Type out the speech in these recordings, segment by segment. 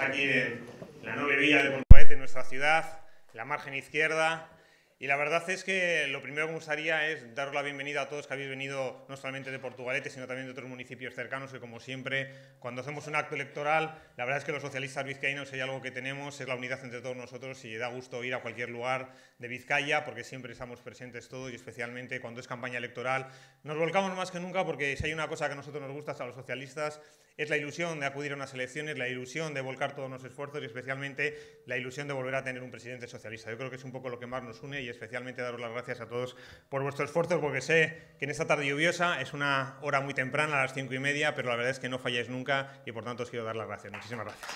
aquí en la noble villa de Portugalete, en nuestra ciudad, la margen izquierda. Y la verdad es que lo primero que me gustaría es daros la bienvenida a todos que habéis venido no solamente de Portugalete, sino también de otros municipios cercanos, que como siempre, cuando hacemos un acto electoral, la verdad es que los socialistas vizcaínos, hay algo que tenemos, es la unidad entre todos nosotros y da gusto ir a cualquier lugar de Vizcaya, porque siempre estamos presentes todos y especialmente cuando es campaña electoral. Nos volcamos más que nunca porque si hay una cosa que a nosotros nos gusta, a los socialistas, es la ilusión de acudir a unas elecciones, la ilusión de volcar todos los esfuerzos y especialmente la ilusión de volver a tener un presidente socialista. Yo creo que es un poco lo que más nos une y especialmente daros las gracias a todos por vuestro esfuerzo porque sé que en esta tarde lluviosa es una hora muy temprana, a las cinco y media, pero la verdad es que no falláis nunca y por tanto os quiero dar las gracias. Muchísimas gracias.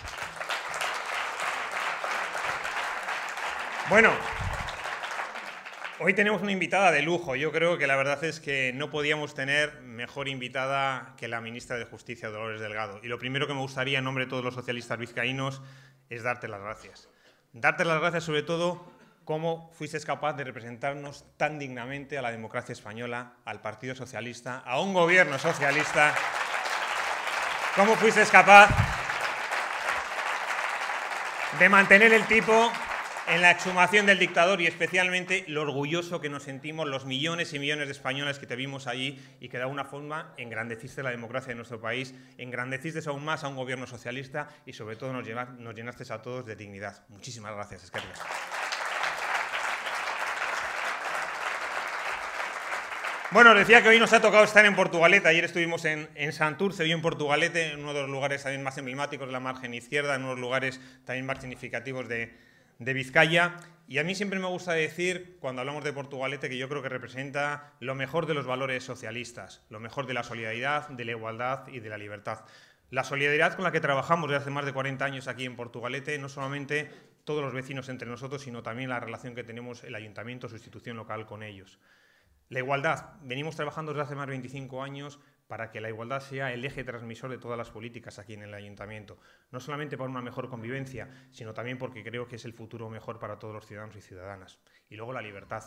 Bueno. Hoy tenemos una invitada de lujo. Yo creo que la verdad es que no podíamos tener mejor invitada que la ministra de Justicia, Dolores Delgado. Y lo primero que me gustaría, en nombre de todos los socialistas vizcaínos, es darte las gracias. Darte las gracias sobre todo cómo fuiste capaz de representarnos tan dignamente a la democracia española, al Partido Socialista, a un gobierno socialista. Cómo fuiste capaz de mantener el tipo en la exhumación del dictador y especialmente lo orgulloso que nos sentimos los millones y millones de españoles que te vimos allí y que de alguna forma engrandeciste la democracia de nuestro país, engrandeciste aún más a un gobierno socialista y sobre todo nos, llenaste a todos de dignidad. Muchísimas gracias, Esquerra. Bueno, decía que hoy nos ha tocado estar en Portugalete. Ayer estuvimos en, Santurce, hoy en Portugalete, en uno de los lugares también más emblemáticos de la margen izquierda, en uno de los lugares también más significativos de, de Vizcaya. Y a mí siempre me gusta decir, cuando hablamos de Portugalete, que yo creo que representa lo mejor de los valores socialistas, lo mejor de la solidaridad, de la igualdad y de la libertad. La solidaridad con la que trabajamos desde hace más de 40 años aquí en Portugalete, no solamente todos los vecinos entre nosotros, sino también la relación que tenemos el ayuntamiento, su institución local con ellos. La igualdad. Venimos trabajando desde hace más de 25 años para que la igualdad sea el eje transmisor de todas las políticas aquí en el ayuntamiento, no solamente por una mejor convivencia, sino también porque creo que es el futuro mejor para todos los ciudadanos y ciudadanas. Y luego la libertad.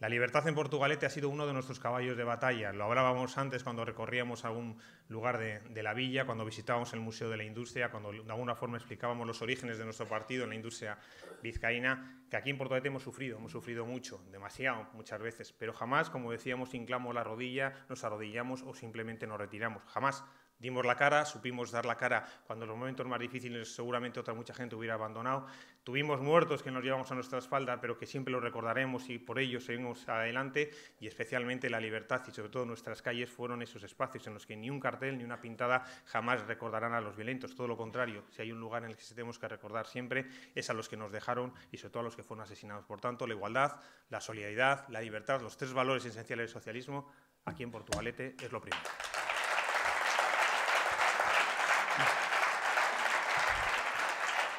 La libertad en Portugalete ha sido uno de nuestros caballos de batalla. Lo hablábamos antes cuando recorríamos algún lugar de, la villa, cuando visitábamos el Museo de la Industria, cuando de alguna forma explicábamos los orígenes de nuestro partido en la industria vizcaína, que aquí en Portugalete hemos sufrido, hemos sufrido mucho, demasiado, muchas veces, pero jamás, como decíamos, inclamos la rodilla, nos arrodillamos o simplemente nos retiramos. Jamás dimos la cara, supimos dar la cara cuando en los momentos más difíciles seguramente otra mucha gente hubiera abandonado. Tuvimos muertos que nos llevamos a nuestra espalda, pero que siempre los recordaremos y por ello seguimos adelante. Y especialmente la libertad y sobre todo nuestras calles fueron esos espacios en los que ni un cartel ni una pintada jamás recordarán a los violentos. Todo lo contrario, si hay un lugar en el que se tenemos que recordar siempre es a los que nos dejaron y sobre todo a los que fueron asesinados. Por tanto, la igualdad, la solidaridad, la libertad, los tres valores esenciales del socialismo, aquí en Portugalete es lo primero.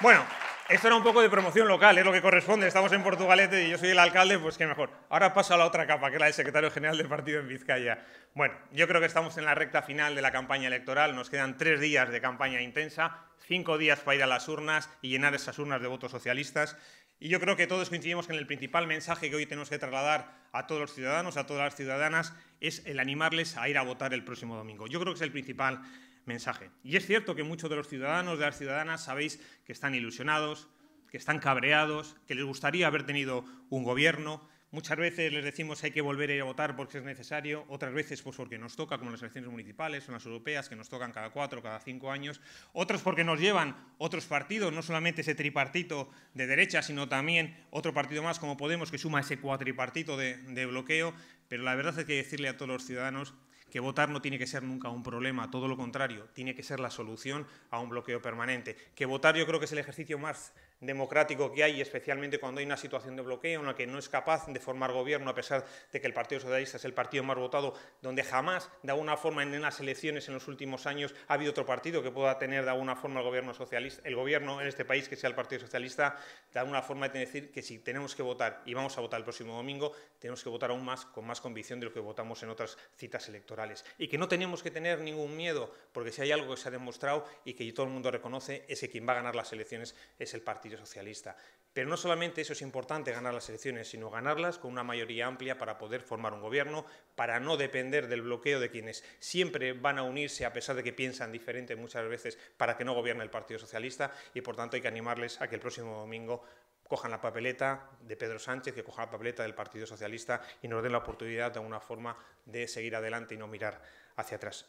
Bueno, esto era un poco de promoción local, es lo que corresponde. Estamos en Portugalete y yo soy el alcalde, pues qué mejor. Ahora paso a la otra capa, que es la del secretario general del partido en Vizcaya. Bueno, yo creo que estamos en la recta final de la campaña electoral. Nos quedan tres días de campaña intensa, cinco días para ir a las urnas y llenar esas urnas de votos socialistas. Y yo creo que todos coincidimos que en el principal mensaje que hoy tenemos que trasladar a todos los ciudadanos, a todas las ciudadanas, es el animarles a ir a votar el próximo domingo. Yo creo que es el principal mensaje. Y es cierto que muchos de los ciudadanos, de las ciudadanas, sabéis que están ilusionados, que están cabreados, que les gustaría haber tenido un gobierno. Muchas veces les decimos hay que volver a, votar porque es necesario, otras veces pues porque nos toca, como las elecciones municipales o las europeas, que nos tocan cada cuatro, cada cinco años, otros porque nos llevan otros partidos, no solamente ese tripartito de derecha, sino también otro partido más como Podemos, que suma ese cuatripartito de, de bloqueo, pero la verdad es que hay que decirle a todos los ciudadanos que votar no tiene que ser nunca un problema, todo lo contrario, tiene que ser la solución a un bloqueo permanente. Que votar yo creo que es el ejercicio más democrático que hay, especialmente cuando hay una situación de bloqueo en la que no es capaz de formar gobierno, a pesar de que el Partido Socialista es el partido más votado, donde jamás, de alguna forma, en las elecciones en los últimos años ha habido otro partido que pueda tener de alguna forma el gobierno socialista, el gobierno en este país que sea el Partido Socialista, de alguna forma de decir que si tenemos que votar y vamos a votar el próximo domingo, tenemos que votar aún más con más convicción de lo que votamos en otras citas electorales. Y que no tenemos que tener ningún miedo, porque si hay algo que se ha demostrado y que todo el mundo reconoce, es que quien va a ganar las elecciones es el partido Socialista. Pero no solamente eso es importante, ganar las elecciones, sino ganarlas con una mayoría amplia para poder formar un gobierno, para no depender del bloqueo de quienes siempre van a unirse a pesar de que piensan diferente muchas veces para que no gobierne el Partido Socialista y por tanto hay que animarles a que el próximo domingo cojan la papeleta de Pedro Sánchez, que cojan la papeleta del Partido Socialista y nos den la oportunidad de alguna forma de seguir adelante y no mirar hacia atrás.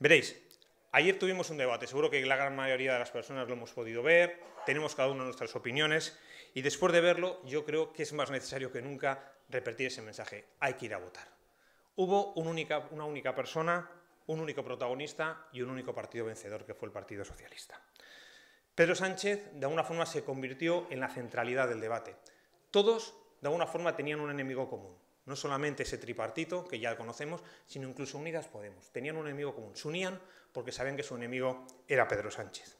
Veréis, Ayer tuvimos un debate, seguro que la gran mayoría de las personas lo hemos podido ver, tenemos cada uno nuestras opiniones y después de verlo yo creo que es más necesario que nunca repetir ese mensaje, hay que ir a votar. Hubo una única persona, un único protagonista y un único partido vencedor que fue el Partido Socialista. Pedro Sánchez de alguna forma se convirtió en la centralidad del debate. Todos de alguna forma tenían un enemigo común, no solamente ese tripartito, que ya conocemos, sino incluso Unidas Podemos. Tenían un enemigo común, se unían porque sabían que su enemigo era Pedro Sánchez.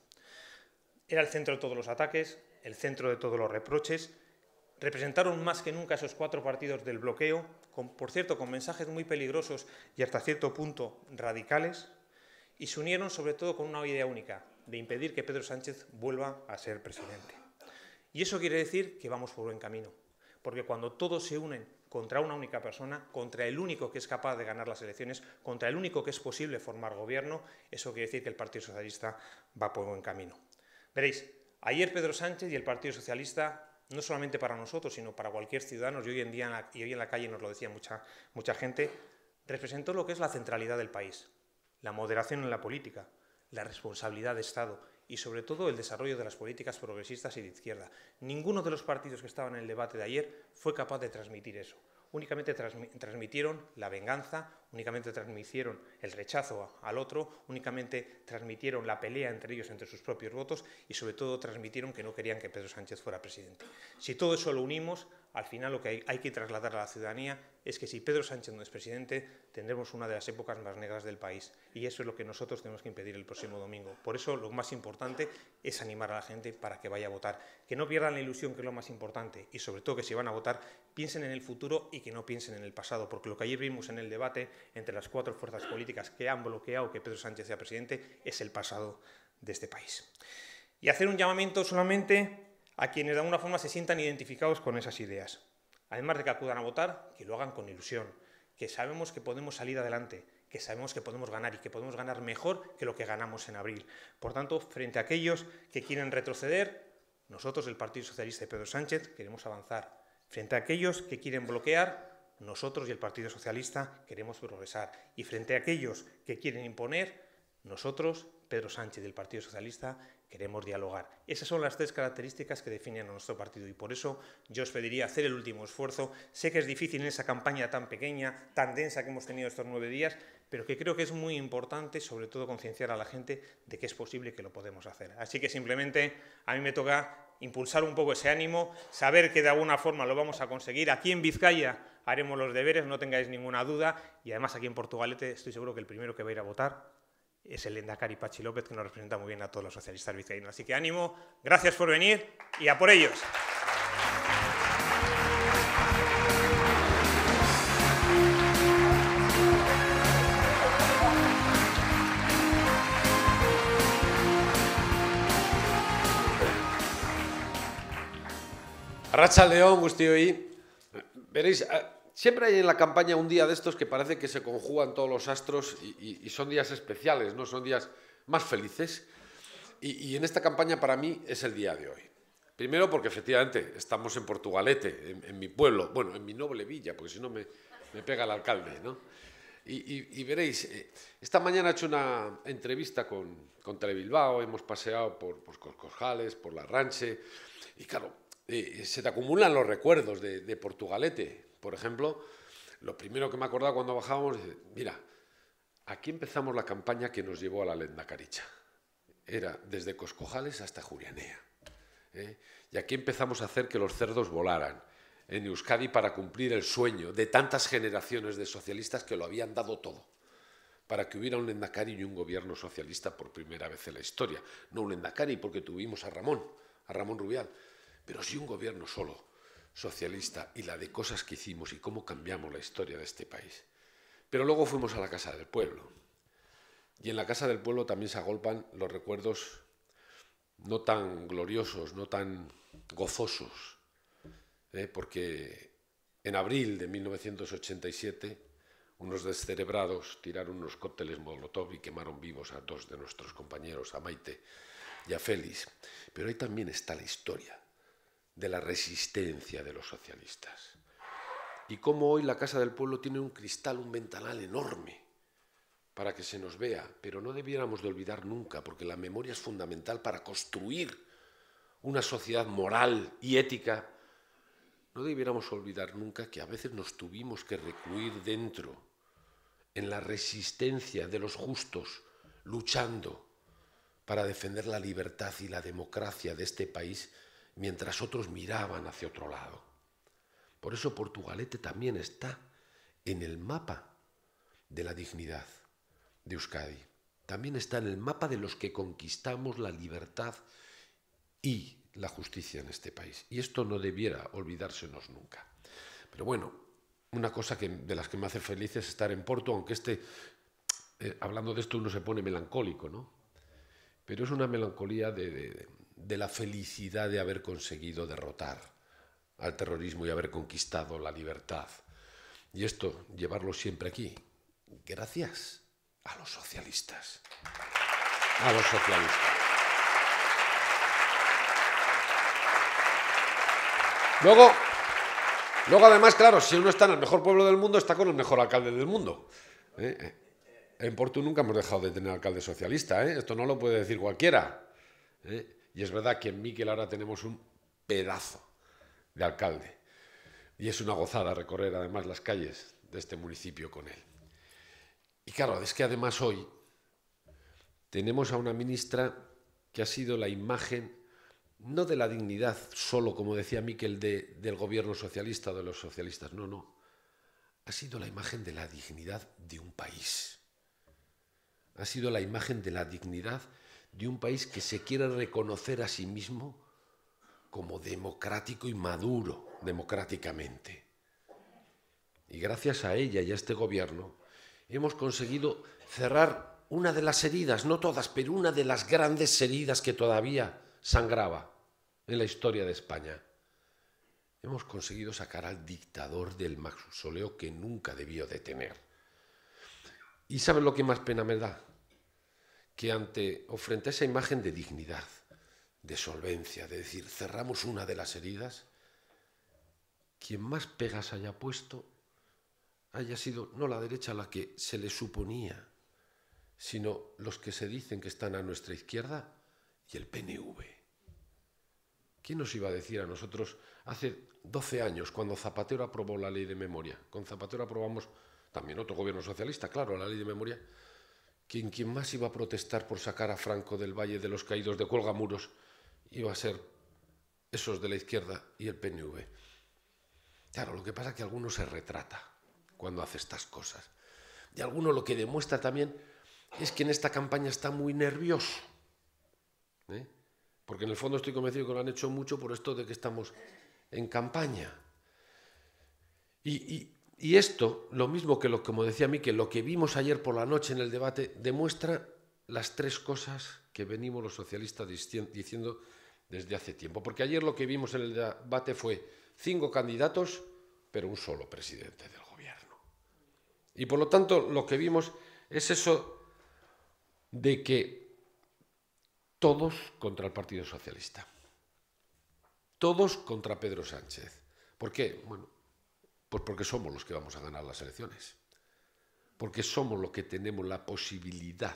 Era el centro de todos los ataques, el centro de todos los reproches. Representaron más que nunca esos cuatro partidos del bloqueo, por cierto, con mensajes muy peligrosos y hasta cierto punto radicales, y se unieron sobre todo con una idea única, de impedir que Pedro Sánchez vuelva a ser presidente. Y eso quiere decir que vamos por buen camino, porque cuando todos se unen contra una única persona, contra el único que es capaz de ganar las elecciones, contra el único que es posible formar gobierno, eso quiere decir que el Partido Socialista va por buen camino. Veréis, ayer Pedro Sánchez y el Partido Socialista no solamente para nosotros, sino para cualquier ciudadano, y hoy en día y hoy en la calle nos lo decía mucha, mucha gente, representó lo que es la centralidad del país, la moderación en la política, la responsabilidad de Estado y sobre todo el desarrollo de las políticas progresistas y de izquierda. Ninguno de los partidos que estaban en el debate de ayer fue capaz de transmitir eso. Únicamente transmitieron la venganza, únicamente transmitieron el rechazo al otro, únicamente transmitieron la pelea entre ellos, entre sus propios votos y sobre todo transmitieron que no querían que Pedro Sánchez fuera presidente. Si todo eso lo unimos, al final lo que hay, que trasladar a la ciudadanía es que si Pedro Sánchez no es presidente, tendremos una de las épocas más negras del país y eso es lo que nosotros tenemos que impedir el próximo domingo. Por eso lo más importante es animar a la gente para que vaya a votar, que no pierdan la ilusión que es lo más importante y sobre todo que si van a votar piensen en el futuro y que no piensen en el pasado, porque lo que ayer vimos en el debate entre las cuatro fuerzas políticas que han bloqueado que Pedro Sánchez sea presidente es el pasado de este país. Y hacer un llamamiento solamente a quienes de alguna forma se sientan identificados con esas ideas. Además de que acudan a votar, que lo hagan con ilusión, que sabemos que podemos salir adelante, que sabemos que podemos ganar y que podemos ganar mejor que lo que ganamos en abril. Por tanto, frente a aquellos que quieren retroceder, nosotros, el Partido Socialista de Pedro Sánchez, queremos avanzar. Frente a aquellos que quieren bloquear, nosotros y el Partido Socialista queremos progresar. Y frente a aquellos que quieren imponer, nosotros, Pedro Sánchez del Partido Socialista, queremos dialogar. Esas son las tres características que definen a nuestro partido y por eso yo os pediría hacer el último esfuerzo. Sé que es difícil en esa campaña tan pequeña, tan densa que hemos tenido estos nueve días, pero que creo que es muy importante, sobre todo, concienciar a la gente de que es posible que lo podemos hacer. Así que simplemente a mí me toca impulsar un poco ese ánimo, saber que de alguna forma lo vamos a conseguir. Aquí en Vizcaya haremos los deberes, no tengáis ninguna duda. Y además aquí en Portugalete estoy seguro que el primero que va a ir a votar es el Endacari Pachi López, que nos representa muy bien a todos los socialistas vizcaínos. Así que ánimo, gracias por venir y a por ellos. león, veréis Veréis... Siempre hay en la campaña un día de estos que parece que se conjugan todos los astros y, son días especiales, ¿no? Son días más felices. Y, en esta campaña para mí es el día de hoy. Primero porque efectivamente estamos en Portugalete, en, mi pueblo, bueno, en mi noble villa, porque si no me, pega el alcalde, ¿no? Y, veréis, eh, esta mañana he hecho una entrevista con, con Telebilbao, hemos paseado por, por por La Ranche, y claro, eh, se te acumulan los recuerdos de Portugalete, por ejemplo, lo primero que me acordaba cuando bajábamos es, mira, aquí empezamos la campaña que nos llevó a la Lenda Caricha. Era desde Coscojales hasta Jurianea. ¿eh? Y aquí empezamos a hacer que los cerdos volaran en Euskadi para cumplir el sueño de tantas generaciones de socialistas que lo habían dado todo para que hubiera un Lendacari y un gobierno socialista por primera vez en la historia. No un Lendacari porque tuvimos a Ramón, a Ramón Rubial, pero sí un gobierno solo socialista y la de cosas que hicimos y cómo cambiamos la historia de este país. Pero luego fuimos a la Casa del Pueblo. Y en la Casa del Pueblo también se agolpan los recuerdos no tan gloriosos, no tan gozosos, ¿eh? porque en abril de 1987 unos descerebrados tiraron unos cócteles Molotov y quemaron vivos a dos de nuestros compañeros, a Maite y a Félix. Pero ahí también está la historia de la resistencia de los socialistas. Y como hoy la Casa del Pueblo tiene un cristal, un ventanal enorme para que se nos vea, pero no debiéramos de olvidar nunca, porque la memoria es fundamental para construir una sociedad moral y ética. No debiéramos olvidar nunca que a veces nos tuvimos que recluir dentro, en la resistencia de los justos, luchando para defender la libertad y la democracia de este país mientras otros miraban hacia otro lado. Por eso Portugalete también está en el mapa de la dignidad de Euskadi. También está en el mapa de los que conquistamos la libertad y la justicia en este país. Y esto no debiera olvidársenos nunca. Pero bueno, una cosa que, de las que me hace feliz es estar en Porto, aunque este, eh, hablando de esto uno se pone melancólico, ¿no? Pero es una melancolía de de la felicidad de haber conseguido derrotar al terrorismo y haber conquistado la libertad. Y esto, llevarlo siempre aquí, gracias a los socialistas. A los socialistas. Luego, luego además, claro, si uno está en el mejor pueblo del mundo, está con el mejor alcalde del mundo. ¿Eh? En Porto nunca hemos dejado de tener alcalde socialista, ¿eh? esto no lo puede decir cualquiera. ¿Eh? Y es verdad que en Miquel ahora tenemos un pedazo de alcalde. Y es una gozada recorrer además las calles de este municipio con él. Y claro, es que además hoy tenemos a una ministra que ha sido la imagen no de la dignidad solo, como decía Miquel, del gobierno socialista o de los socialistas, no, no. Ha sido la imagen de la dignidad de un país. Ha sido la imagen de la dignidad de un país que se quiera reconocer a sí mismo como democrático y maduro democráticamente. Y gracias a ella y a este gobierno hemos conseguido cerrar una de las heridas, no todas, pero una de las grandes heridas que todavía sangraba en la historia de España. Hemos conseguido sacar al dictador del mausoleo que nunca debió de tener. ¿Y ¿sabe lo que más pena me da? que ante o frente a esa imagen de dignidad, de solvencia, de decir, cerramos una de las heridas, quien más pegas haya puesto haya sido no la derecha a la que se le suponía, sino los que se dicen que están a nuestra izquierda y el PNV. ¿Quién nos iba a decir a nosotros hace 12 años, cuando Zapatero aprobó la ley de memoria? Con Zapatero aprobamos también otro gobierno socialista, claro, la ley de memoria quien, más iba a protestar por sacar a Franco del Valle de los Caídos de Cuelgamuros iba a ser esos de la izquierda y el PNV. Claro, lo que pasa es que alguno se retrata cuando hace estas cosas. Y alguno lo que demuestra también es que en esta campaña está muy nervioso. ¿eh? Porque en el fondo estoy convencido que lo han hecho mucho por esto de que estamos en campaña. y, y esto, lo mismo que lo, como decía que lo que vimos ayer por la noche en el debate, demuestra las tres cosas que venimos los socialistas diciendo desde hace tiempo. Porque ayer lo que vimos en el debate fue cinco candidatos, pero un solo presidente del gobierno. Y por lo tanto, lo que vimos es eso de que todos contra el Partido Socialista, todos contra Pedro Sánchez. ¿Por qué? Bueno, pues porque somos los que vamos a ganar las elecciones. Porque somos los que tenemos la posibilidad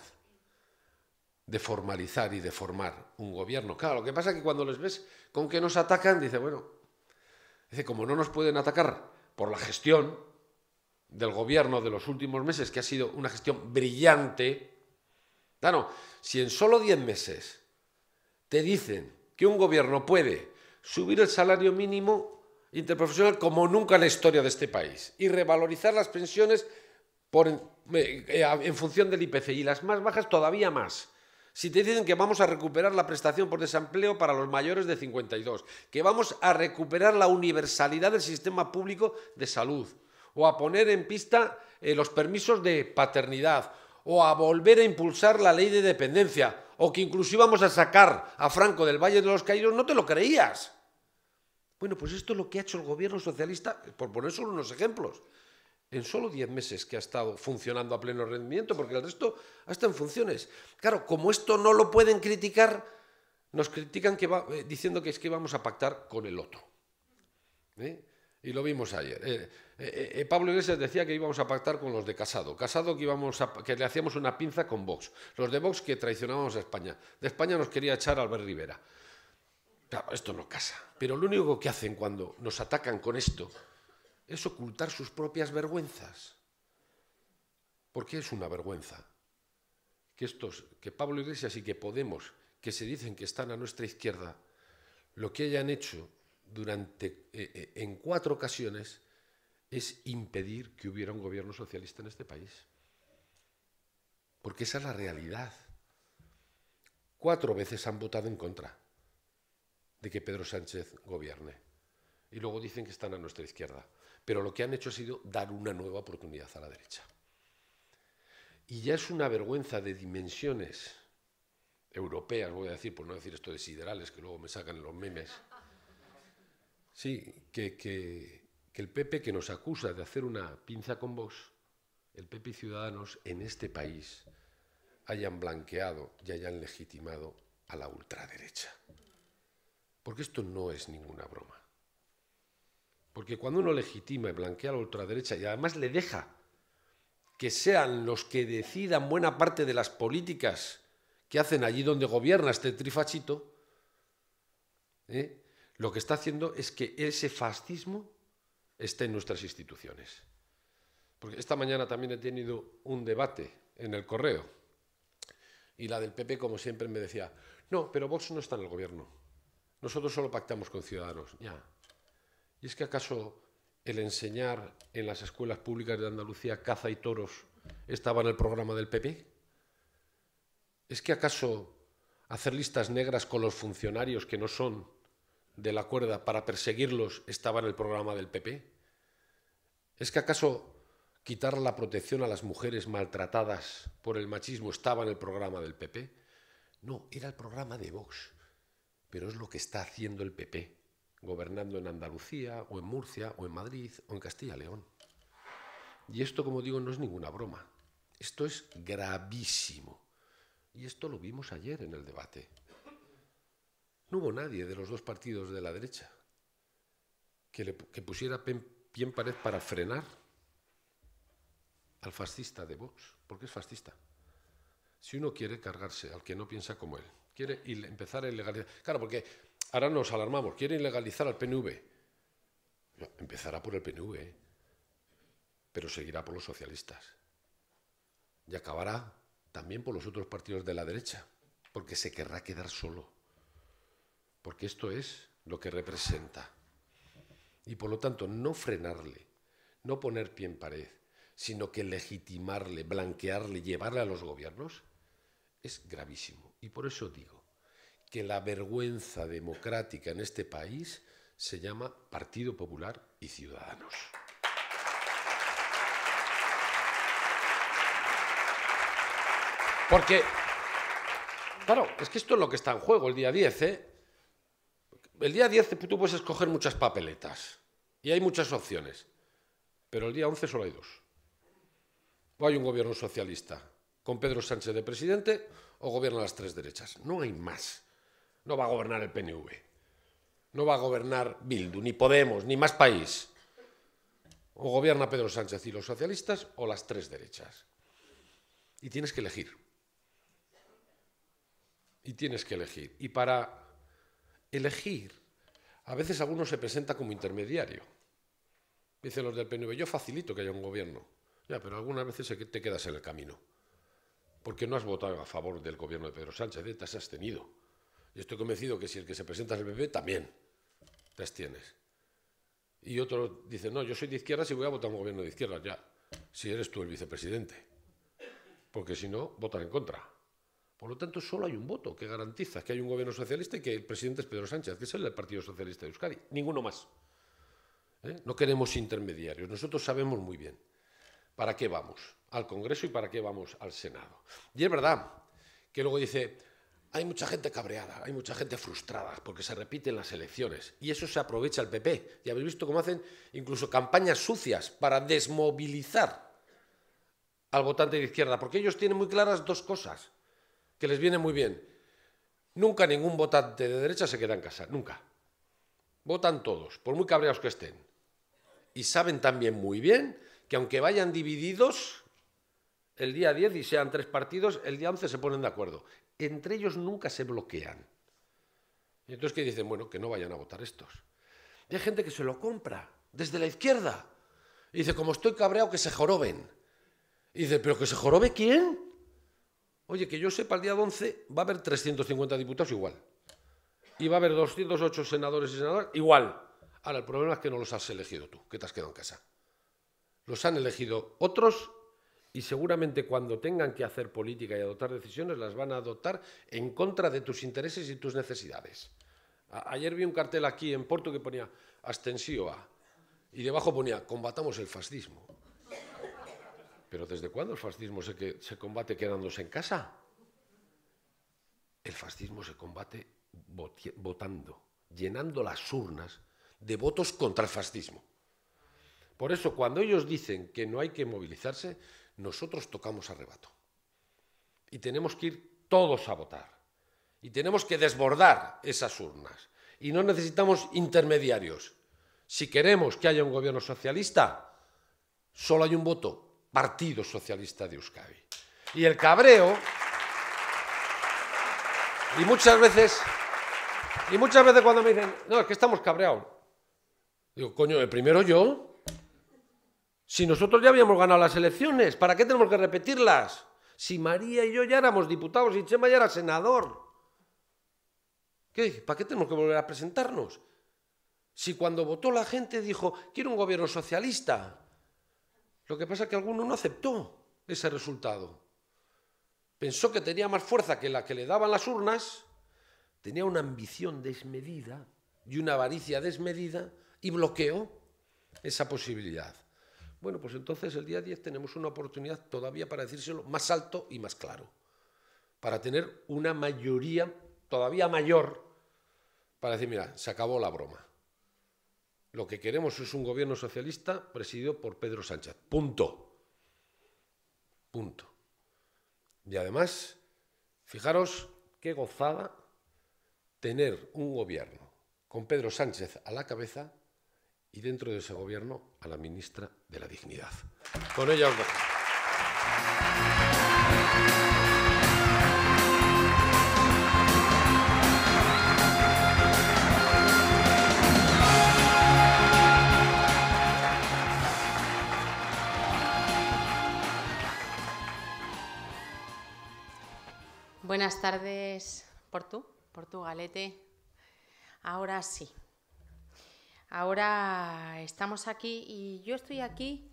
de formalizar y de formar un gobierno. Claro, lo que pasa es que cuando les ves con que nos atacan, dice, bueno, dice, como no nos pueden atacar por la gestión del gobierno de los últimos meses, que ha sido una gestión brillante, claro, ah, si en solo 10 meses te dicen que un gobierno puede subir el salario mínimo interprofesional como nunca en la historia de este país y revalorizar las pensiones eh, eh, en función del IPC y las más bajas todavía más. Si te dicen que vamos a recuperar la prestación por desempleo para los mayores de 52, que vamos a recuperar la universalidad del sistema público de salud, o a poner en pista eh, los permisos de paternidad, o a volver a impulsar la ley de dependencia, o que incluso vamos a sacar a Franco del Valle de los Caídos, no te lo creías. Bueno, pues esto es lo que ha hecho el gobierno socialista, por poner solo unos ejemplos, en solo 10 meses que ha estado funcionando a pleno rendimiento, porque el resto ha en funciones. Claro, como esto no lo pueden criticar, nos critican eh, diciendo que es que vamos a pactar con el otro. ¿Eh? Y lo vimos ayer. Eh, Pablo Iglesias decía que íbamos a pactar con los de Casado. Casado que, que le hacíamos una pinza con Vox. Los de Vox que traicionábamos a España. De España nos quería echar Albert Rivera. Claro, esto no casa. Pero lo único que hacen cuando nos atacan con esto es ocultar sus propias vergüenzas. Porque es una vergüenza que estos, que Pablo Iglesias y que Podemos, que se dicen que están a nuestra izquierda, lo que hayan hecho durante eh, eh, en cuatro ocasiones es impedir que hubiera un gobierno socialista en este país. Porque esa es la realidad. Cuatro veces han votado en contra de que Pedro Sánchez gobierne. Y luego dicen que están a nuestra izquierda. Pero lo que han hecho ha sido dar una nueva oportunidad a la derecha. Y ya es una vergüenza de dimensiones europeas, voy a decir, por no decir esto de siderales, que luego me sacan los memes. Sí, que, que el PP que nos acusa de hacer una pinza con vos, el PP y Ciudadanos en este país hayan blanqueado y hayan legitimado a la ultraderecha. Porque esto no es ninguna broma. Porque cuando uno legitima y blanquea a la ultraderecha y además le deja que sean los que decidan buena parte de las políticas que hacen allí donde gobierna este trifachito, ¿eh? lo que está haciendo es que ese fascismo esté en nuestras instituciones. Porque esta mañana también he tenido un debate en el correo y la del PP, como siempre, me decía, no, pero Vox no está en el gobierno. Nosotros solo pactamos con ciudadanos, ya. ¿Y es que acaso el enseñar en las escuelas públicas de Andalucía caza y toros estaba en el programa del PP? ¿Es que acaso hacer listas negras con los funcionarios que no son de la cuerda para perseguirlos estaba en el programa del PP? ¿Es que acaso quitar la protección a las mujeres maltratadas por el machismo estaba en el programa del PP? No, era el programa de Vox pero es lo que está haciendo el PP, gobernando en Andalucía o en Murcia o en Madrid o en Castilla y León. Y esto, como digo, no es ninguna broma. Esto es gravísimo. Y esto lo vimos ayer en el debate. No hubo nadie de los dos partidos de la derecha que, pusiera pie en pared para frenar al fascista de Vox, porque es fascista. Si uno quiere cargarse al que no piensa como él, Quiere empezar a ilegalizar. Claro, porque ahora nos alarmamos. Quiere ilegalizar al PNV. Empezará por el PNV, ¿eh? pero seguirá por los socialistas. Y acabará también por los otros partidos de la derecha, porque se querrá quedar solo. Porque esto es lo que representa. Y por lo tanto, no frenarle, no poner pie en pared, sino que legitimarle, blanquearle, llevarle a los gobiernos, es gravísimo. Y por eso digo que la vergüenza democrática en este país se llama Partido Popular y Ciudadanos. Porque, claro, es que esto es lo que está en juego el día 10, ¿eh? El día 10 tú puedes escoger muchas papeletas y hay muchas opciones, pero el día 11 solo hay dos. O hay un gobierno socialista con Pedro Sánchez de presidente o gobierna las tres derechas. No hay más. No va a gobernar el PNV. No va a gobernar Bildu, ni Podemos, ni más país. O gobierna Pedro Sánchez y los socialistas o las tres derechas. Y tienes que elegir. Y tienes que elegir. Y para elegir, a veces alguno se presenta como intermediario. Dicen los del PNV, yo facilito que haya un gobierno. Ya, pero algunas veces te quedas en el camino porque no has votado a favor del gobierno de Pedro Sánchez, te has abstenido. Y estoy convencido que si el que se presenta es el PP, también te abstienes. Y otro dice, no, yo soy de izquierda y voy a votar un gobierno de izquierda ya, si eres tú el vicepresidente. Porque si no, votan en contra. Por lo tanto, solo hay un voto que garantiza que hay un gobierno socialista y que el presidente es Pedro Sánchez, que es el del Partido Socialista de Euskadi. Ninguno más. ¿Eh? No queremos intermediarios. Nosotros sabemos muy bien ¿para qué vamos al Congreso y para qué vamos al Senado? Y es verdad que luego dice, hay mucha gente cabreada, hay mucha gente frustrada porque se repiten las elecciones y eso se aprovecha el PP. Y habéis visto cómo hacen incluso campañas sucias para desmovilizar al votante de izquierda, porque ellos tienen muy claras dos cosas que les vienen muy bien. Nunca ningún votante de derecha se queda en casa, nunca. Votan todos, por muy cabreados que estén. Y saben también muy bien que aunque vayan divididos el día 10 y sean tres partidos, el día 11 se ponen de acuerdo. Entre ellos nunca se bloquean. Y entonces, ¿qué dicen? Bueno, que no vayan a votar estos. Y hay gente que se lo compra desde la izquierda. Y dice, como estoy cabreado, que se joroben. Y dice, ¿pero que se jorobe quién? Oye, que yo sepa, el día 11 va a haber 350 diputados igual. Y va a haber 208 senadores y senadoras igual. Ahora, el problema es que no los has elegido tú, que te has quedado en casa los han elegido otros y seguramente cuando tengan que hacer política y adoptar decisiones las van a adoptar en contra de tus intereses y tus necesidades. ayer vi un cartel aquí en Porto que ponía Astensio A y debajo ponía combatamos el fascismo. Pero ¿desde cuándo el fascismo se combate quedándose en casa? El fascismo se combate votando, llenando las urnas de votos contra el fascismo. Por eso, cuando ellos dicen que no hay que movilizarse, nosotros tocamos arrebato. Y tenemos que ir todos a votar. Y tenemos que desbordar esas urnas. Y no necesitamos intermediarios. Si queremos que haya un gobierno socialista, solo hay un voto, Partido Socialista de Euskadi. Y el cabreo... Y muchas veces... Y muchas veces cuando me dicen, no, es que estamos cabreados. Digo, coño, primero yo, si nosotros ya habíamos ganado las elecciones, ¿para qué tenemos que repetirlas? Si María y yo ya éramos diputados y Chema ya era senador. ¿Qué? ¿Para qué tenemos que volver a presentarnos? Si cuando votó la gente dijo, quiero un gobierno socialista. Lo que pasa es que alguno no aceptó ese resultado. Pensó que tenía más fuerza que la que le daban las urnas, tenía una ambición desmedida y una avaricia desmedida y bloqueó esa posibilidad. Bueno, pues entonces el día 10 tenemos una oportunidad todavía para decírselo más alto y más claro, para tener una mayoría todavía mayor para decir, mira, se acabó la broma. Lo que queremos es un gobierno socialista presidido por Pedro Sánchez. Punto. Punto. Y además, fijaros qué gozada tener un gobierno con Pedro Sánchez a la cabeza y dentro de ese gobierno a la ministra de la Dignidad. Con ella os Buenas tardes, por tú, por tu galete. Ahora sí, Ahora estamos aquí y yo estoy aquí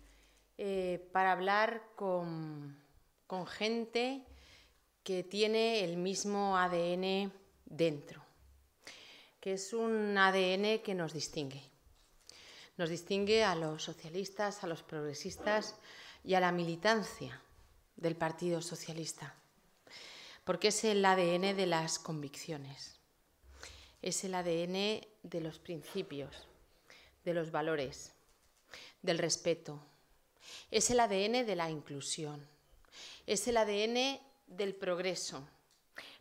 eh, para hablar con gente que tiene el mismo ADN dentro, que es un ADN que nos distingue. Nos distingue a los socialistas, a los progresistas y a la militancia del Partido Socialista, porque es el ADN de las convicciones, es el ADN de los principios, de los valores, del respeto. Es el ADN de la inclusión. Es el ADN del progreso.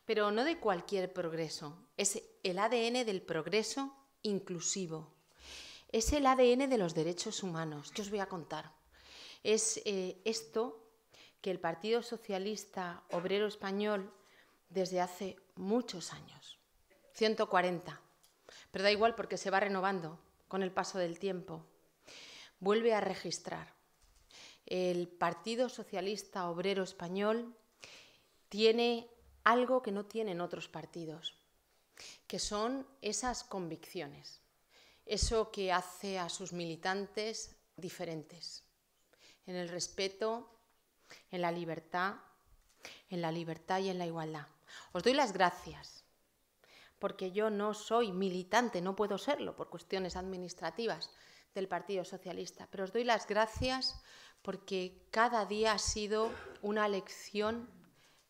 Pero no de cualquier progreso. Es el ADN del progreso inclusivo. Es el ADN de los derechos humanos. Yo os voy a contar. Es eh, esto que el Partido Socialista Obrero Español desde hace muchos años, 140, pero da igual porque se va renovando, con el paso del tiempo, vuelve a registrar. El Partido Socialista Obrero Español tiene algo que no tienen otros partidos, que son esas convicciones, eso que hace a sus militantes diferentes, en el respeto, en la libertad, en la libertad y en la igualdad. Os doy las gracias porque yo no soy militante, no puedo serlo por cuestiones administrativas del Partido Socialista. Pero os doy las gracias porque cada día ha sido una lección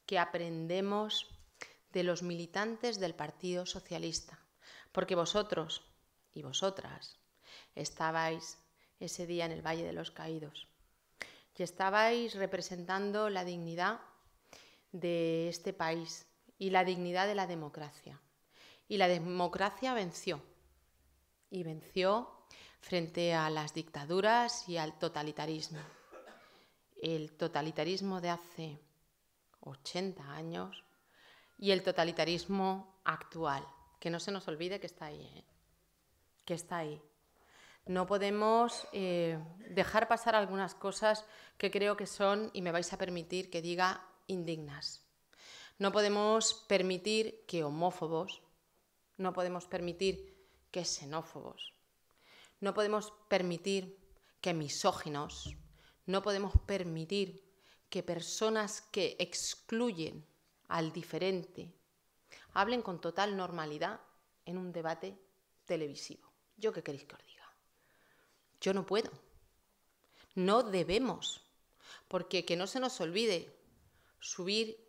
que aprendemos de los militantes del Partido Socialista. Porque vosotros y vosotras estabais ese día en el Valle de los Caídos y estabais representando la dignidad de este país y la dignidad de la democracia y la democracia venció. Y venció frente a las dictaduras y al totalitarismo. El totalitarismo de hace 80 años y el totalitarismo actual, que no se nos olvide que está ahí, ¿eh? que está ahí. No podemos eh, dejar pasar algunas cosas que creo que son, y me vais a permitir que diga, indignas. No podemos permitir que homófobos, no podemos permitir que xenófobos, no podemos permitir que misóginos, no podemos permitir que personas que excluyen al diferente hablen con total normalidad en un debate televisivo. ¿Yo qué queréis que os diga? Yo no puedo. No debemos. Porque que no se nos olvide, subir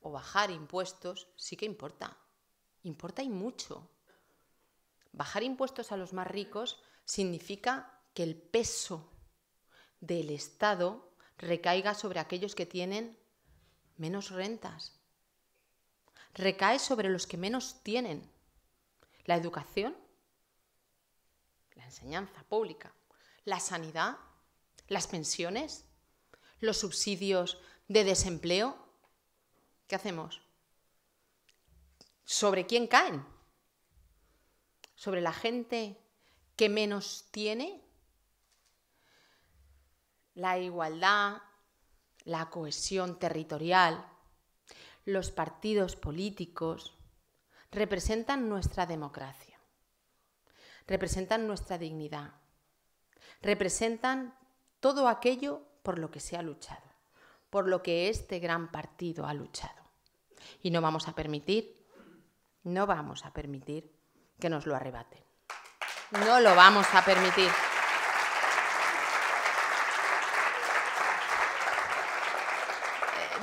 o bajar impuestos sí que importa importa y mucho. Bajar impuestos a los más ricos significa que el peso del Estado recaiga sobre aquellos que tienen menos rentas. Recae sobre los que menos tienen. La educación, la enseñanza pública, la sanidad, las pensiones, los subsidios de desempleo. ¿Qué hacemos? ¿Sobre quién caen? ¿Sobre la gente que menos tiene? La igualdad, la cohesión territorial, los partidos políticos representan nuestra democracia, representan nuestra dignidad, representan todo aquello por lo que se ha luchado, por lo que este gran partido ha luchado. Y no vamos a permitir no vamos a permitir que nos lo arrebaten. No lo vamos a permitir. Eh,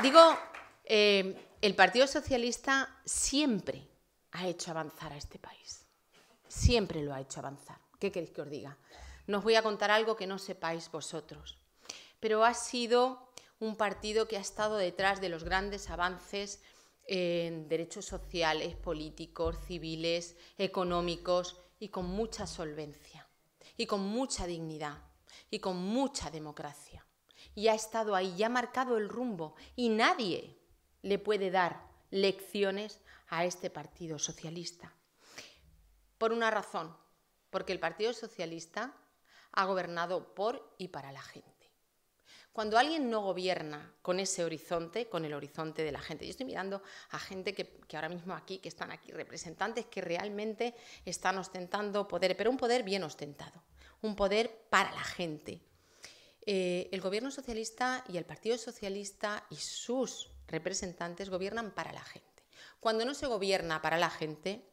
digo, eh, el Partido Socialista siempre ha hecho avanzar a este país. Siempre lo ha hecho avanzar. ¿Qué queréis que os diga? Nos voy a contar algo que no sepáis vosotros. Pero ha sido un partido que ha estado detrás de los grandes avances en derechos sociales, políticos, civiles, económicos y con mucha solvencia y con mucha dignidad y con mucha democracia. Y ha estado ahí, ya ha marcado el rumbo y nadie le puede dar lecciones a este Partido Socialista. Por una razón, porque el Partido Socialista ha gobernado por y para la gente. Cuando alguien no gobierna con ese horizonte, con el horizonte de la gente, yo estoy mirando a gente que, ahora mismo aquí, que están aquí, representantes que realmente están ostentando poder, pero un poder bien ostentado, un poder para la gente. Eh, el gobierno socialista y el Partido Socialista y sus representantes gobiernan para la gente. Cuando no se gobierna para la gente,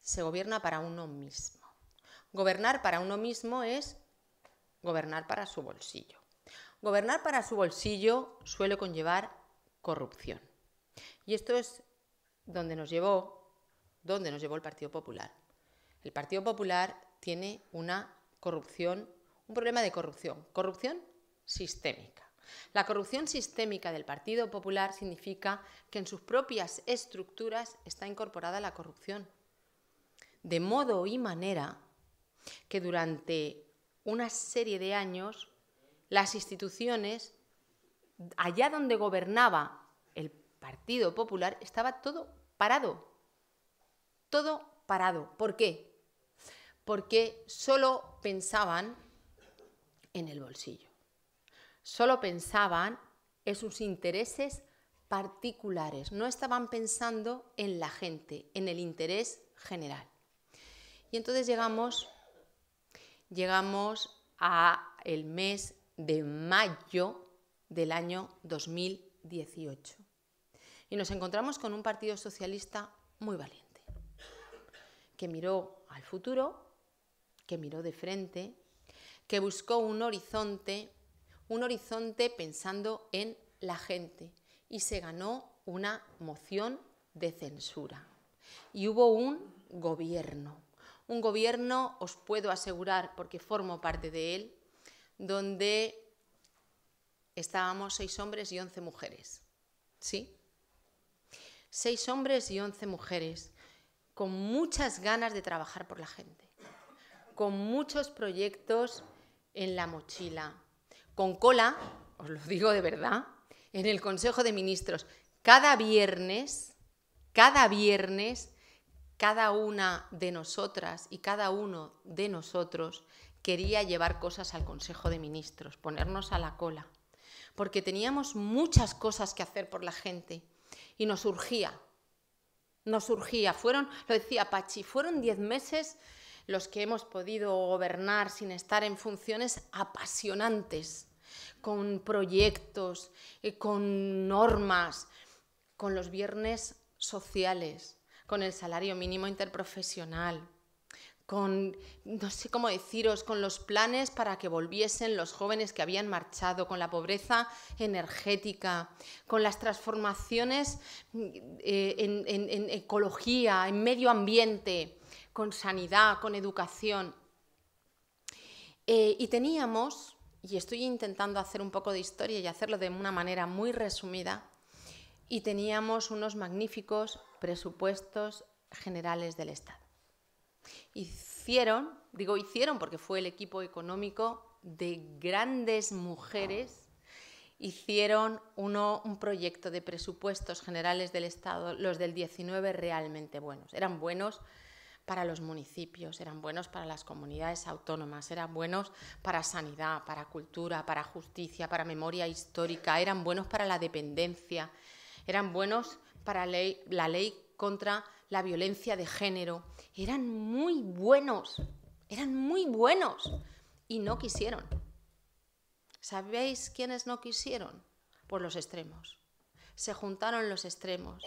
se gobierna para uno mismo. Gobernar para uno mismo es gobernar para su bolsillo. Gobernar para su bolsillo suele conllevar corrupción. Y esto es donde nos llevó, donde nos llevó el Partido Popular. El Partido Popular tiene una corrupción, un problema de corrupción, corrupción sistémica. La corrupción sistémica del Partido Popular significa que en sus propias estructuras está incorporada la corrupción. De modo y manera que durante una serie de años las instituciones, allá donde gobernaba el Partido Popular, estaba todo parado. Todo parado. ¿Por qué? Porque solo pensaban en el bolsillo. Solo pensaban en sus intereses particulares. No estaban pensando en la gente, en el interés general. Y entonces llegamos, llegamos a el mes de mayo del año 2018. Y nos encontramos con un Partido Socialista muy valiente, que miró al futuro, que miró de frente, que buscó un horizonte, un horizonte pensando en la gente, y se ganó una moción de censura. Y hubo un gobierno, un gobierno, os puedo asegurar, porque formo parte de él, donde estábamos seis hombres y once mujeres. ¿Sí? Seis hombres y once mujeres con muchas ganas de trabajar por la gente, con muchos proyectos en la mochila, con cola, os lo digo de verdad, en el Consejo de Ministros. Cada viernes, cada viernes, cada una de nosotras y cada uno de nosotros quería llevar cosas al Consejo de Ministros, ponernos a la cola, porque teníamos muchas cosas que hacer por la gente y nos urgía, nos urgía. fueron, lo decía Pachi, fueron diez meses los que hemos podido gobernar sin estar en funciones apasionantes, con proyectos, eh, con normas, con los viernes sociales, con el salario mínimo interprofesional, con, no sé cómo deciros, con los planes para que volviesen los jóvenes que habían marchado, con la pobreza energética, con las transformaciones mm, eh, en, ecología, en medio ambiente, con sanidad, con educación. Eh, y teníamos, y estoy intentando hacer un poco de historia y hacerlo de una manera muy resumida, y teníamos unos magníficos presupuestos generales del Estado. Hicieron, digo hicieron porque fue el equipo económico de grandes mujeres, hicieron uno, un proyecto de presupuestos generales del Estado, los del 19 realmente buenos. Eran buenos para los municipios, eran buenos para las comunidades autónomas, eran buenos para sanidad, para cultura, para justicia, para memoria histórica, eran buenos para la dependencia, eran buenos para ley, la ley contra la violencia de género, eran muy buenos, eran muy buenos y no quisieron. ¿Sabéis quiénes no quisieron? Por los extremos. Se juntaron los extremos,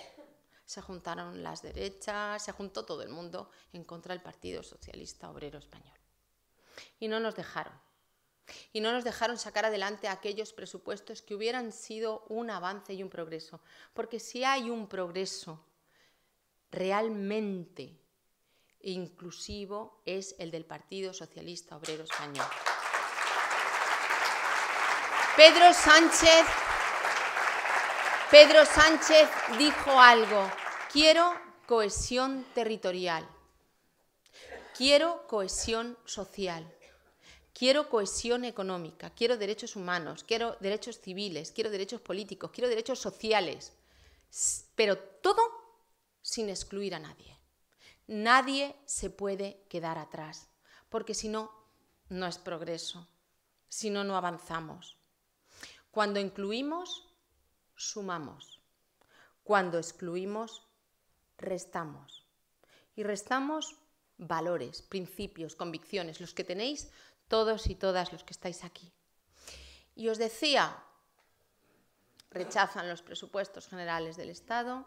se juntaron las derechas, se juntó todo el mundo en contra del Partido Socialista Obrero Español. Y no nos dejaron. Y no nos dejaron sacar adelante aquellos presupuestos que hubieran sido un avance y un progreso. Porque si hay un progreso realmente inclusivo es el del Partido Socialista Obrero Español. Pedro Sánchez, Pedro Sánchez dijo algo, quiero cohesión territorial, quiero cohesión social, quiero cohesión económica, quiero derechos humanos, quiero derechos civiles, quiero derechos políticos, quiero derechos sociales, pero todo sin excluir a nadie. Nadie se puede quedar atrás, porque si no, no es progreso, si no, no avanzamos. Cuando incluimos, sumamos. Cuando excluimos, restamos. Y restamos valores, principios, convicciones, los que tenéis todos y todas los que estáis aquí. Y os decía, rechazan los presupuestos generales del Estado,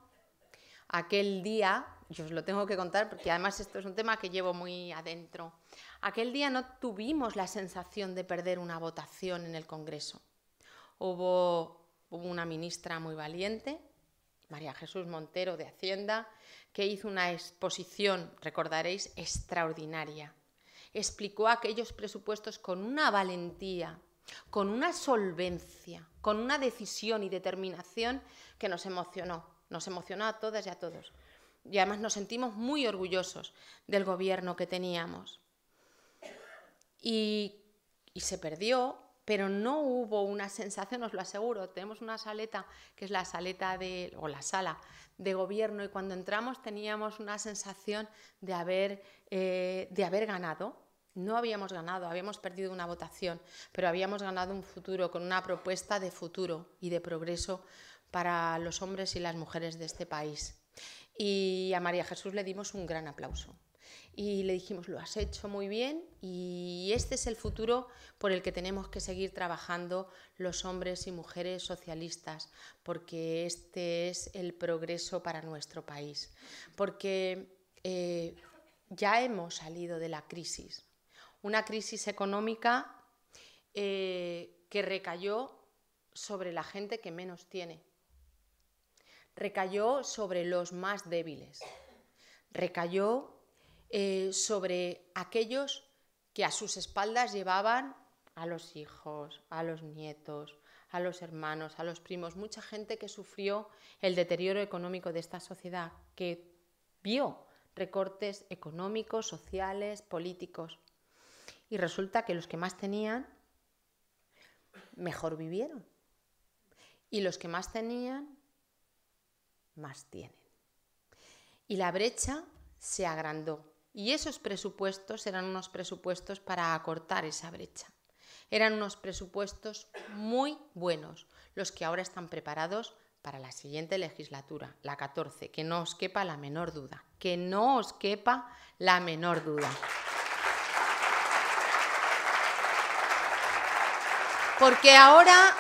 Aquel día, yo os lo tengo que contar porque además esto es un tema que llevo muy adentro, aquel día no tuvimos la sensación de perder una votación en el Congreso. Hubo, una ministra muy valiente, María Jesús Montero de Hacienda, que hizo una exposición, recordaréis, extraordinaria. Explicó aquellos presupuestos con una valentía, con una solvencia, con una decisión y determinación que nos emocionó. Nos emocionó a todas y a todos. Y además nos sentimos muy orgullosos del gobierno que teníamos. Y, se perdió, pero no hubo una sensación, os lo aseguro. Tenemos una saleta que es la saleta de, o la sala de gobierno y cuando entramos teníamos una sensación de haber, eh, de haber ganado. No habíamos ganado, habíamos perdido una votación, pero habíamos ganado un futuro con una propuesta de futuro y de progreso para los hombres y las mujeres de este país. Y a María Jesús le dimos un gran aplauso. Y le dijimos, lo has hecho muy bien y este es el futuro por el que tenemos que seguir trabajando los hombres y mujeres socialistas, porque este es el progreso para nuestro país. Porque eh, ya hemos salido de la crisis, una crisis económica eh, que recayó sobre la gente que menos tiene recayó sobre los más débiles, recayó eh, sobre aquellos que a sus espaldas llevaban a los hijos, a los nietos, a los hermanos, a los primos, mucha gente que sufrió el deterioro económico de esta sociedad, que vio recortes económicos, sociales, políticos. Y resulta que los que más tenían, mejor vivieron. Y los que más tenían, más tienen. Y la brecha se agrandó y esos presupuestos eran unos presupuestos para acortar esa brecha. Eran unos presupuestos muy buenos, los que ahora están preparados para la siguiente legislatura, la 14, que no os quepa la menor duda, que no os quepa la menor duda. Porque ahora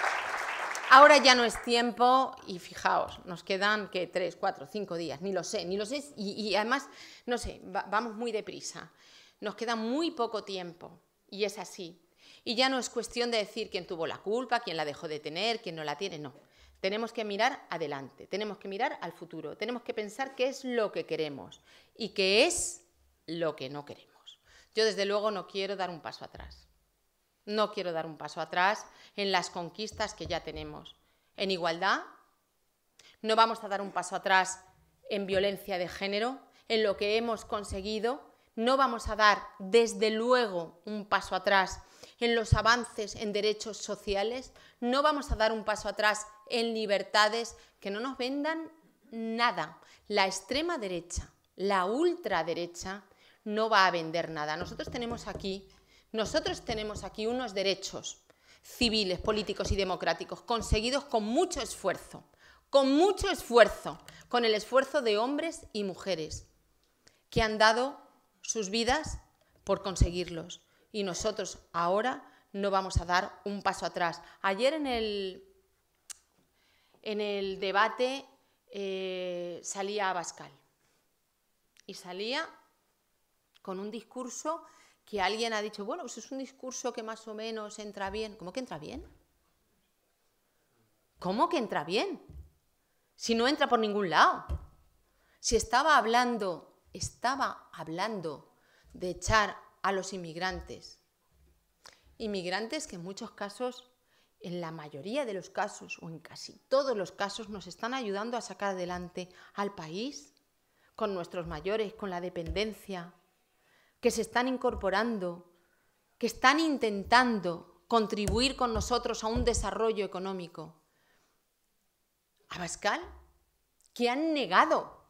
ahora ya no es tiempo y fijaos, nos quedan que tres, cuatro, cinco días, ni lo sé, ni lo sé. Y, además, no sé, vamos muy deprisa. Nos queda muy poco tiempo y es así. Y ya no es cuestión de decir quién tuvo la culpa, quién la dejó de tener, quién no la tiene, no. Tenemos que mirar adelante, tenemos que mirar al futuro, tenemos que pensar qué es lo que queremos y qué es lo que no queremos. Yo desde luego no quiero dar un paso atrás. No quiero dar un paso atrás en las conquistas que ya tenemos. En igualdad, no vamos a dar un paso atrás en violencia de género, en lo que hemos conseguido. No vamos a dar, desde luego, un paso atrás en los avances en derechos sociales. No vamos a dar un paso atrás en libertades que no nos vendan nada. La extrema derecha, la ultraderecha, no va a vender nada. Nosotros tenemos aquí nosotros tenemos aquí unos derechos civiles, políticos y democráticos conseguidos con mucho esfuerzo, con mucho esfuerzo, con el esfuerzo de hombres y mujeres que han dado sus vidas por conseguirlos. Y nosotros ahora no vamos a dar un paso atrás. Ayer en el, en el debate eh, salía Abascal y salía con un discurso que alguien ha dicho, bueno, pues es un discurso que más o menos entra bien. ¿Cómo que entra bien? ¿Cómo que entra bien? Si no entra por ningún lado. Si estaba hablando, estaba hablando de echar a los inmigrantes. Inmigrantes que en muchos casos, en la mayoría de los casos o en casi todos los casos, nos están ayudando a sacar adelante al país con nuestros mayores, con la dependencia, que se están incorporando, que están intentando contribuir con nosotros a un desarrollo económico. Abascal, que han negado,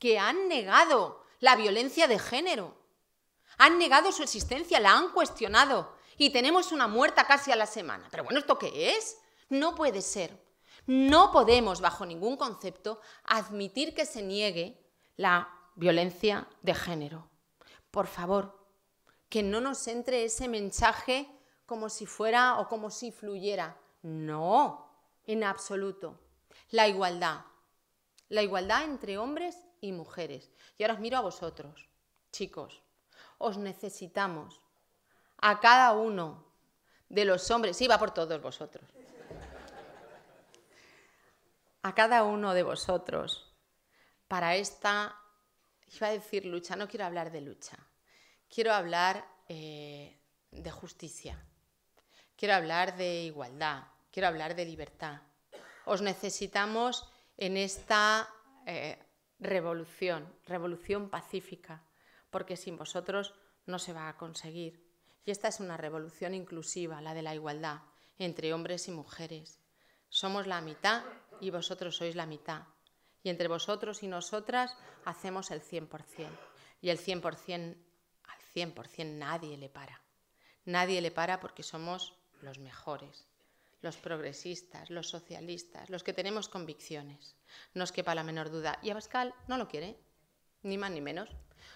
que han negado la violencia de género, han negado su existencia, la han cuestionado y tenemos una muerta casi a la semana. Pero bueno, ¿esto qué es? No puede ser. No podemos, bajo ningún concepto, admitir que se niegue la violencia de género por favor, que no nos entre ese mensaje como si fuera o como si fluyera. No, en absoluto. La igualdad. La igualdad entre hombres y mujeres. Y ahora os miro a vosotros, chicos. Os necesitamos. A cada uno de los hombres. Sí, va por todos vosotros. A cada uno de vosotros. Para esta, iba a decir lucha, no quiero hablar de lucha quiero hablar eh, de justicia, quiero hablar de igualdad, quiero hablar de libertad. Os necesitamos en esta eh, revolución, revolución pacífica, porque sin vosotros no se va a conseguir. Y esta es una revolución inclusiva, la de la igualdad entre hombres y mujeres. Somos la mitad y vosotros sois la mitad. Y entre vosotros y nosotras hacemos el 100%. Y el 100% 100% nadie le para. Nadie le para porque somos los mejores, los progresistas, los socialistas, los que tenemos convicciones. No os quepa la menor duda. Y Abascal no lo quiere, ni más ni menos.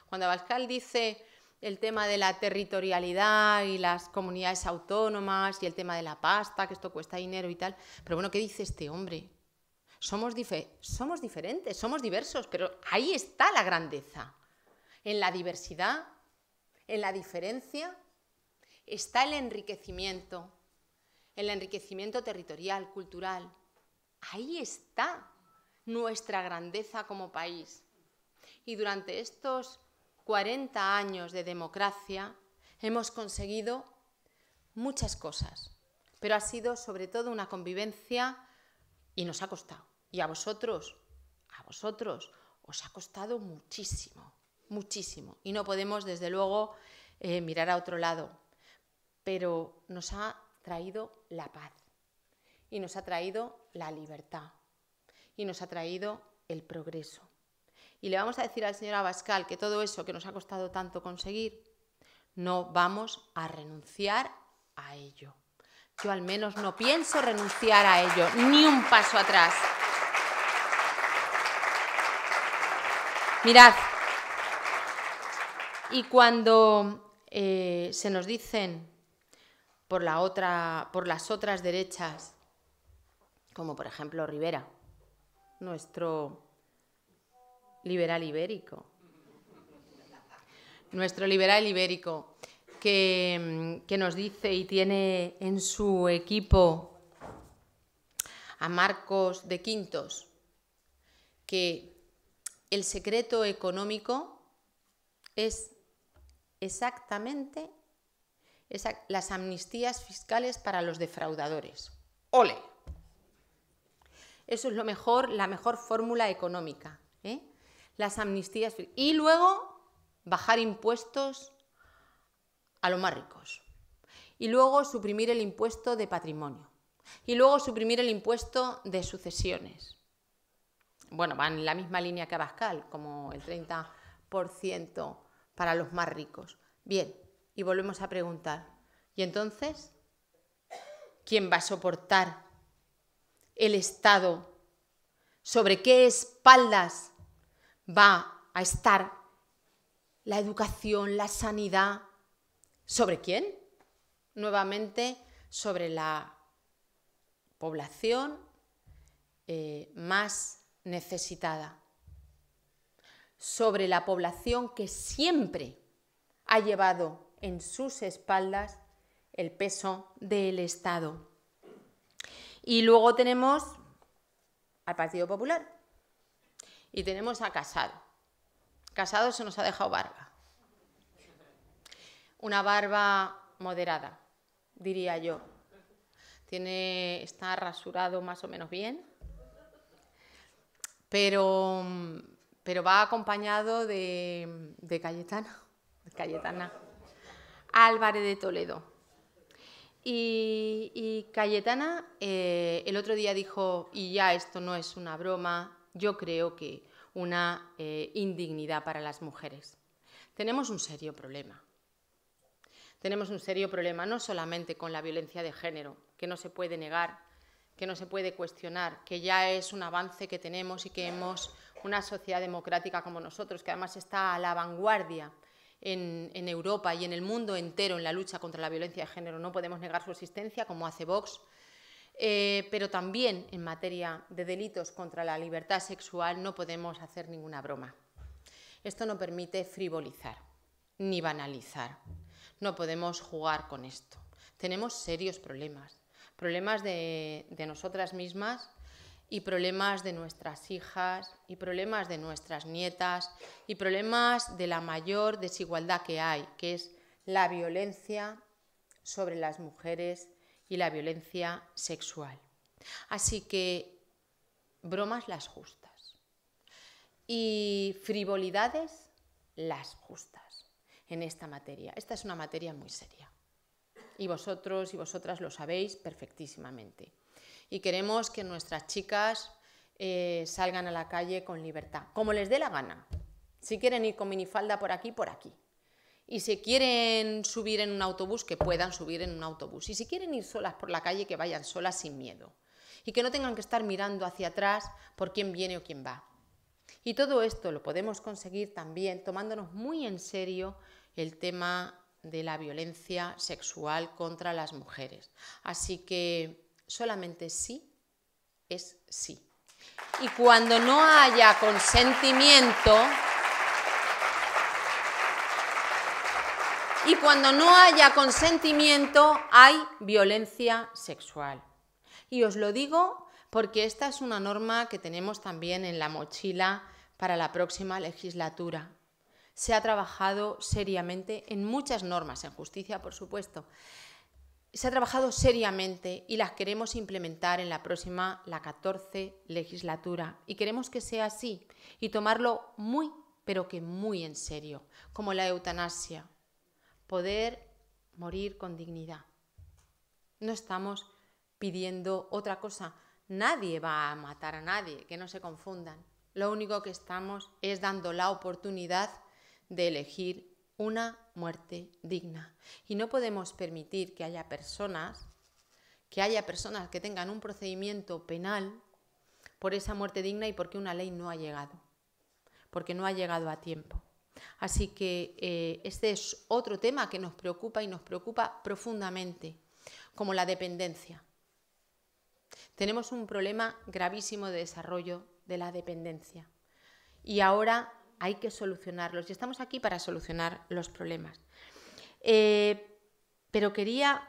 Cuando Abascal dice el tema de la territorialidad y las comunidades autónomas y el tema de la pasta, que esto cuesta dinero y tal, pero bueno, ¿qué dice este hombre? Somos, somos diferentes, somos diversos, pero ahí está la grandeza. En la diversidad en la diferencia está el enriquecimiento, el enriquecimiento territorial, cultural. Ahí está nuestra grandeza como país. Y durante estos 40 años de democracia hemos conseguido muchas cosas, pero ha sido sobre todo una convivencia y nos ha costado. Y a vosotros, a vosotros, os ha costado muchísimo muchísimo. Y no podemos, desde luego, eh, mirar a otro lado, pero nos ha traído la paz y nos ha traído la libertad y nos ha traído el progreso. Y le vamos a decir al señor Abascal que todo eso que nos ha costado tanto conseguir, no vamos a renunciar a ello. Yo al menos no pienso renunciar a ello, ni un paso atrás. Mirad, y cuando eh, se nos dicen por, la otra, por las otras derechas, como por ejemplo Rivera, nuestro liberal ibérico, nuestro liberal ibérico, que, que, nos dice y tiene en su equipo a Marcos de Quintos, que el secreto económico es exactamente las amnistías fiscales para los defraudadores. ¡Ole! Eso es lo mejor, la mejor fórmula económica. ¿eh? Las amnistías y luego bajar impuestos a los más ricos. Y luego suprimir el impuesto de patrimonio. Y luego suprimir el impuesto de sucesiones. Bueno, van en la misma línea que Abascal, como el 30% para los más ricos. Bien, y volvemos a preguntar, ¿y entonces quién va a soportar el Estado? ¿Sobre qué espaldas va a estar la educación, la sanidad? ¿Sobre quién? Nuevamente, sobre la población eh, más necesitada sobre la población que siempre ha llevado en sus espaldas el peso del Estado. Y luego tenemos al Partido Popular y tenemos a Casado. Casado se nos ha dejado barba. Una barba moderada, diría yo. Tiene, está rasurado más o menos bien, pero mm, pero va acompañado de, Cayetana, Cayetana, Álvarez de Toledo. Y, Cayetana eh, el otro día dijo, y ya esto no es una broma, yo creo que una eh, indignidad para las mujeres. Tenemos un serio problema. Tenemos un serio problema no solamente con la violencia de género, que no se puede negar, que no se puede cuestionar, que ya es un avance que tenemos y que hemos una sociedad democrática como nosotros, que además está a la vanguardia en, Europa y en el mundo entero en la lucha contra la violencia de género. No podemos negar su existencia, como hace Vox, eh, pero también en materia de delitos contra la libertad sexual no podemos hacer ninguna broma. Esto no permite frivolizar ni banalizar. No podemos jugar con esto. Tenemos serios problemas, problemas de nosotras mismas y problemas de nuestras hijas y problemas de nuestras nietas y problemas de la mayor desigualdad que hay, que es la violencia sobre las mujeres y la violencia sexual. Así que bromas las justas y frivolidades las justas en esta materia. Esta es una materia muy seria y vosotros y vosotras lo sabéis perfectísimamente y queremos que nuestras chicas eh, salgan a la calle con libertad, como les dé la gana. Si quieren ir con minifalda por aquí, por aquí. Y si quieren subir en un autobús, que puedan subir en un autobús. Y si quieren ir solas por la calle, que vayan solas sin miedo. Y que no tengan que estar mirando hacia atrás por quién viene o quién va. Y todo esto lo podemos conseguir también tomándonos muy en serio el tema de la violencia sexual contra las mujeres. Así que solamente sí es sí. Y cuando no haya consentimiento, y cuando no haya consentimiento hay violencia sexual. Y os lo digo porque esta es una norma que tenemos también en la mochila para la próxima legislatura. Se ha trabajado seriamente en muchas normas, en justicia, por supuesto, se ha trabajado seriamente y las queremos implementar en la próxima, la 14 legislatura. Y queremos que sea así y tomarlo muy, pero que muy en serio, como la eutanasia. Poder morir con dignidad. No estamos pidiendo otra cosa. Nadie va a matar a nadie, que no se confundan. Lo único que estamos es dando la oportunidad de elegir una muerte digna. Y no podemos permitir que haya personas, que haya personas que tengan un procedimiento penal por esa muerte digna y porque una ley no ha llegado, porque no ha llegado a tiempo. Así que eh, este es otro tema que nos preocupa y nos preocupa profundamente, como la dependencia. Tenemos un problema gravísimo de desarrollo de la dependencia. Y ahora hay que solucionarlos y estamos aquí para solucionar los problemas. Eh, pero, quería,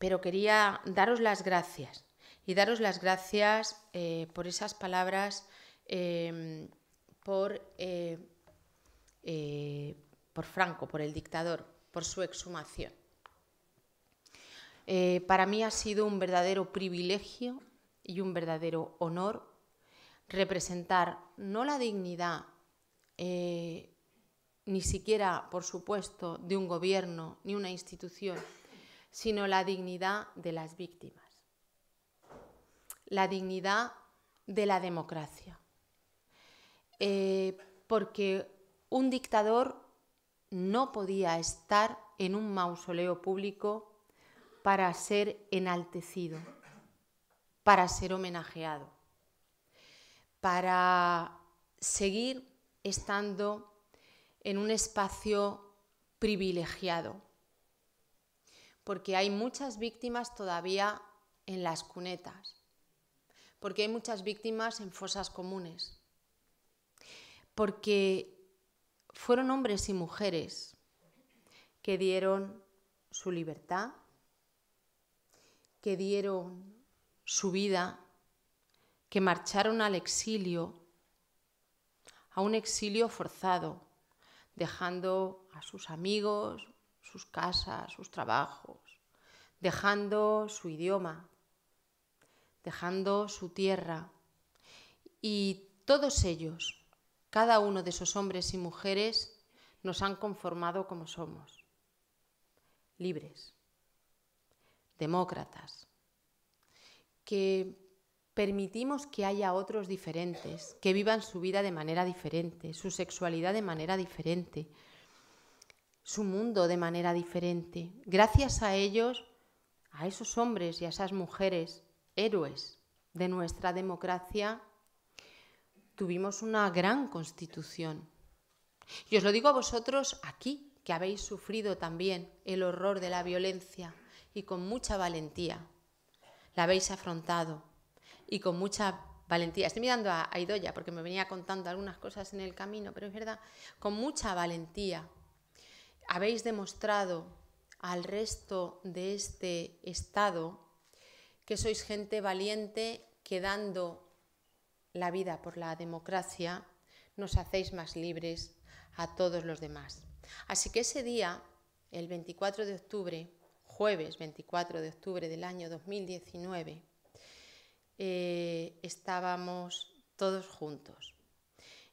pero quería daros las gracias y daros las gracias eh, por esas palabras, eh, por, por Franco, por el dictador, por su exhumación. para mí ha sido un verdadero privilegio y un verdadero honor representar no la dignidad, eh, ni siquiera, por supuesto, de un gobierno ni una institución, sino la dignidad de las víctimas, la dignidad de la democracia. Eh, porque un dictador no podía estar en un mausoleo público para ser enaltecido, para ser homenajeado para seguir estando en un espacio privilegiado, porque hay muchas víctimas todavía en las cunetas, porque hay muchas víctimas en fosas comunes, porque fueron hombres y mujeres que dieron su libertad, que dieron su vida que marcharon al exilio, a un exilio forzado, dejando a sus amigos, sus casas, sus trabajos, dejando su idioma, dejando su tierra. Y todos ellos, cada uno de esos hombres y mujeres, nos han conformado como somos, libres, demócratas, que permitimos que haya otros diferentes, que vivan su vida de manera diferente, su sexualidad de manera diferente, su mundo de manera diferente. Gracias a ellos, a esos hombres y a esas mujeres, héroes de nuestra democracia, tuvimos una gran constitución. Y os lo digo a vosotros aquí, que habéis sufrido también el horror de la violencia y con mucha valentía la habéis afrontado y con mucha valentía. Estoy mirando a, Aidoya porque me venía contando algunas cosas en el camino, pero es verdad, con mucha valentía habéis demostrado al resto de este Estado que sois gente valiente que dando la vida por la democracia nos hacéis más libres a todos los demás. Así que ese día, el 24 de octubre, jueves 24 de octubre del año 2019, eh, estábamos todos juntos.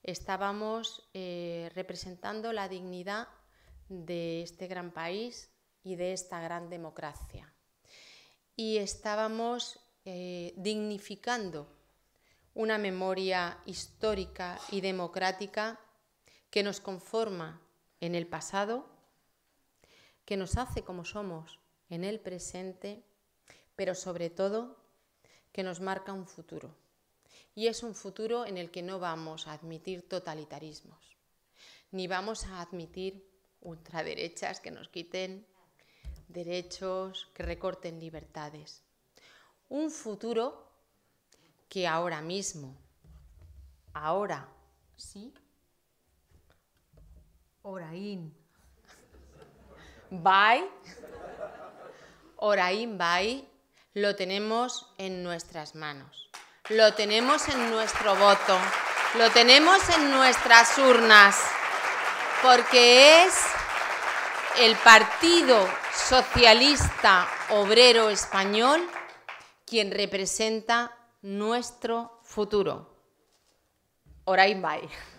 Estábamos eh, representando la dignidad de este gran país y de esta gran democracia. Y estábamos eh, dignificando una memoria histórica y democrática que nos conforma en el pasado, que nos hace como somos en el presente, pero sobre todo que nos marca un futuro. Y es un futuro en el que no vamos a admitir totalitarismos, ni vamos a admitir ultraderechas que nos quiten derechos, que recorten libertades. Un futuro que ahora mismo, ahora sí, Oraín. Bye. Oraín, bye. Lo tenemos en nuestras manos, lo tenemos en nuestro voto, lo tenemos en nuestras urnas, porque es el Partido Socialista Obrero Español quien representa nuestro futuro. Orain bai.